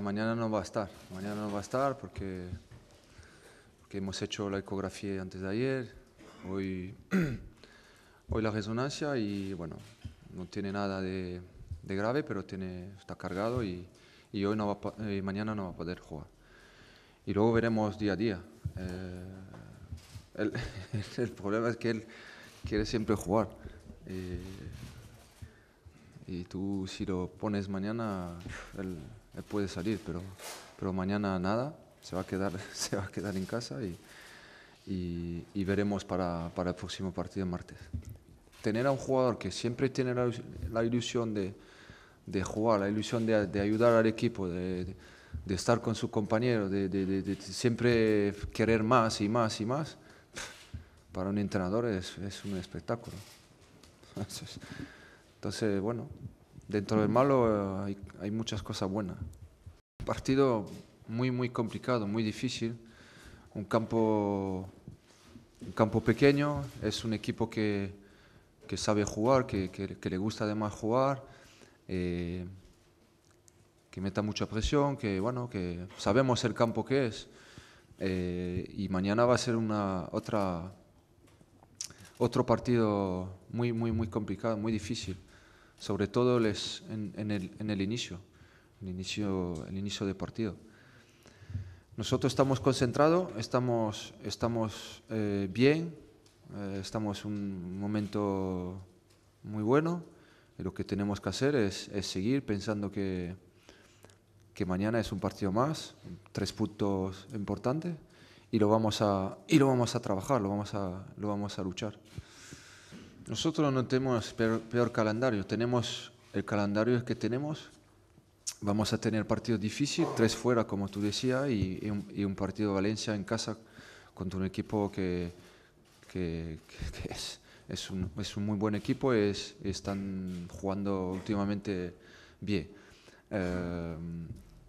Mañana no va a estar, mañana no va a estar porque, hemos hecho la ecografía antes de ayer, hoy, hoy la resonancia y bueno, no tiene nada de, grave, pero tiene, está cargado y, hoy no va, eh, mañana no va a poder jugar. Y luego veremos día a día. Eh, el, problema es que él quiere siempre jugar. Eh, y tú si lo pones mañana puede salir, pero, pero mañana nada, se va a quedar, se va a quedar en casa y, y, veremos para, para, el próximo partido martes. Tener a un jugador que siempre tiene la, ilusión de, de, jugar, la ilusión de, de ayudar al equipo, de, de, estar con su compañero, de, siempre querer más y más y más, para un entrenador es, es un espectáculo. Entonces, bueno, dentro del malo hay eh, hay muchas cosas buenas. Un partido muy, muy complicado, muy difícil. Un campo, campo pequeño, es un equipo que, sabe jugar, que, le gusta además jugar, eh, que meta mucha presión, que, bueno, que sabemos el campo que es. Eh, y mañana va a ser una, otra, otro partido muy, muy, muy complicado, muy difícil sobre todo en, el, inicio, el inicio, el partido. Nosotros estamos concentrados, estamos, eh, bien, eh, estamos en un momento muy bueno. Y lo que tenemos que hacer es, seguir pensando que, que, mañana es un partido más, tres puntos importantes, y lo vamos a, y lo vamos a trabajar, lo vamos a luchar. Nosotros no tenemos peor, calendario. Tenemos el calendario que tenemos. Vamos a tener partidos difíciles, tres fuera, como tú decías, y, un, partido de Valencia en casa contra un equipo que, es, un, muy buen equipo y es, están jugando últimamente bien. Eh,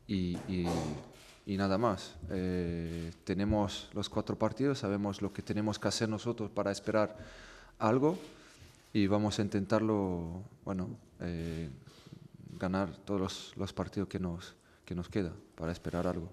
y, nada más. Eh, tenemos los cuatro partidos, sabemos lo que tenemos que hacer nosotros para esperar algo y vamos a intentarlo, bueno, eh, ganar todos los, los, partidos que nos, que nos queda para esperar algo.